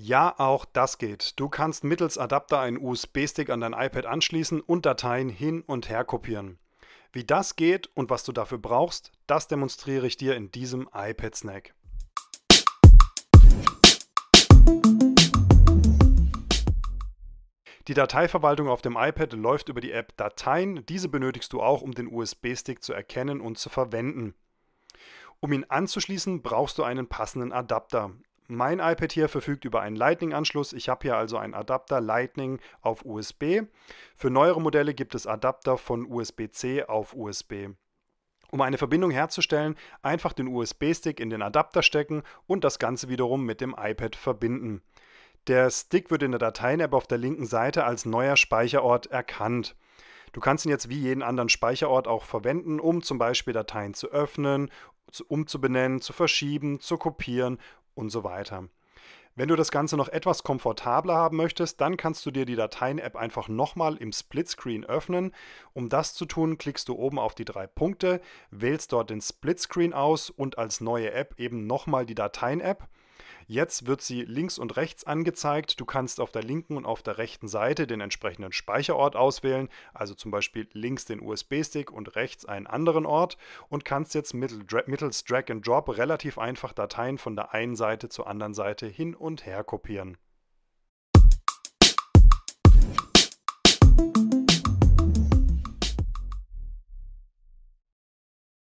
Ja, auch das geht. Du kannst mittels Adapter einen USB-Stick an dein iPad anschließen und Dateien hin und her kopieren. Wie das geht und was du dafür brauchst, das demonstriere ich dir in diesem iPad Snack. Die Dateiverwaltung auf dem iPad läuft über die App Dateien. Diese benötigst du auch, um den USB-Stick zu erkennen und zu verwenden. Um ihn anzuschließen, brauchst du einen passenden Adapter. Mein iPad hier verfügt über einen Lightning-Anschluss. Ich habe hier also einen Adapter Lightning auf USB. Für neuere Modelle gibt es Adapter von USB-C auf USB. Um eine Verbindung herzustellen, einfach den USB-Stick in den Adapter stecken und das Ganze wiederum mit dem iPad verbinden. Der Stick wird in der Dateien-App auf der linken Seite als neuer Speicherort erkannt. Du kannst ihn jetzt wie jeden anderen Speicherort auch verwenden, um zum Beispiel Dateien zu öffnen, umzubenennen, zu verschieben, zu kopieren und so weiter. Wenn du das Ganze noch etwas komfortabler haben möchtest, dann kannst du dir die Dateien-App einfach nochmal im Splitscreen öffnen. Um das zu tun, klickst du oben auf die drei Punkte, wählst dort den Splitscreen aus und als neue App eben nochmal die Dateien-App. Jetzt wird sie links und rechts angezeigt. Du kannst auf der linken und auf der rechten Seite den entsprechenden Speicherort auswählen, also zum Beispiel links den USB-Stick und rechts einen anderen Ort und kannst jetzt mittels Drag and Drop relativ einfach Dateien von der einen Seite zur anderen Seite hin und her kopieren.